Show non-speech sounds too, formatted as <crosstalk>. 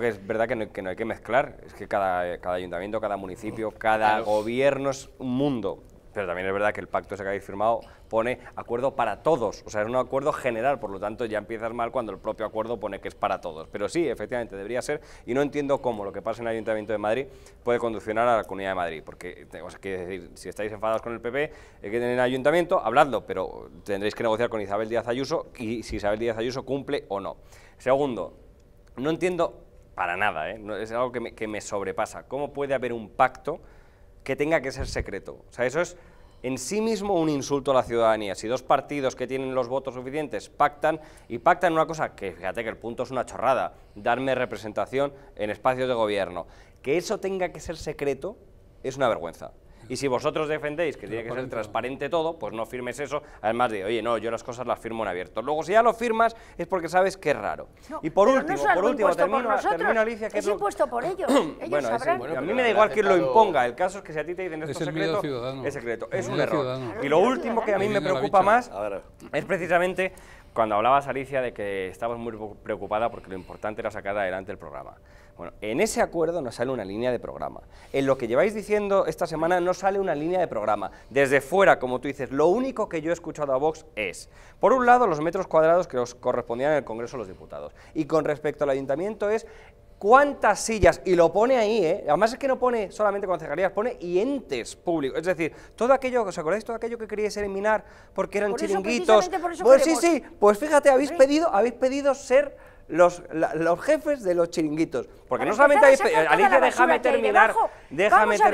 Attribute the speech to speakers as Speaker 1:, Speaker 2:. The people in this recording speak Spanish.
Speaker 1: Es verdad que no, hay que mezclar, es que cada, ayuntamiento, cada municipio, mm. cada gobierno es un mundo. Pero también es verdad que el pacto ese que habéis firmado pone acuerdo para todos, o sea, es un acuerdo general, por lo tanto ya empiezas mal cuando el propio acuerdo pone que es para todos. Pero sí, efectivamente, debería ser, y no entiendo cómo lo que pasa en el Ayuntamiento de Madrid puede conducir a la Comunidad de Madrid, porque, o sea, si estáis enfadados con el PP, hay que tener Ayuntamiento, habladlo, pero tendréis que negociar con Isabel Díaz Ayuso y si Isabel Díaz Ayuso cumple o no. Segundo, no entiendo para nada, ¿eh? es algo que me, sobrepasa. ¿Cómo puede haber un pacto que tenga que ser secreto? O sea, eso es en sí mismo un insulto a la ciudadanía. Si dos partidos que tienen los votos suficientes pactan y pactan una cosa que, fíjate que el punto es una chorrada, darme representación en espacios de gobierno, que eso tenga que ser secreto es una vergüenza. Y si vosotros defendéis que tiene que ser transparente todo, pues no firmes eso, además de, oye, no, yo las cosas las firmo en abierto. Luego, si ya lo firmas, es porque sabes que es raro. y por último, por último, termino, Alicia, que es,
Speaker 2: impuesto por ellos. <clears throat> bueno, a mí me da igual quién lo imponga,
Speaker 1: el caso es que si a ti te dicen esto es secreto, es secreto, es un error. Y lo último que a mí me preocupa más es precisamente cuando hablabas, Alicia, de que estabas muy preocupada porque lo importante era sacar adelante el programa. Bueno, en ese acuerdo no sale una línea de programa. En lo que lleváis diciendo esta semana no sale una línea de programa. Desde fuera, como tú dices, lo único que yo he escuchado a Vox es, por un lado, los metros cuadrados que os correspondían en el Congreso los Diputados. Y con respecto al ayuntamiento es cuántas sillas, y lo pone ahí, ¿eh? además es que no pone solamente concejalías, pone y entes
Speaker 2: públicos, es decir, todo aquello, ¿os acordáis? Todo aquello que queríais eliminar porque eran chiringuitos. pues sí, sí, pues fíjate, habéis pedido, habéis pedido ser los, los jefes de los chiringuitos, porque no pues solamente habéis pedido, Alicia, déjame terminar, déjame terminar.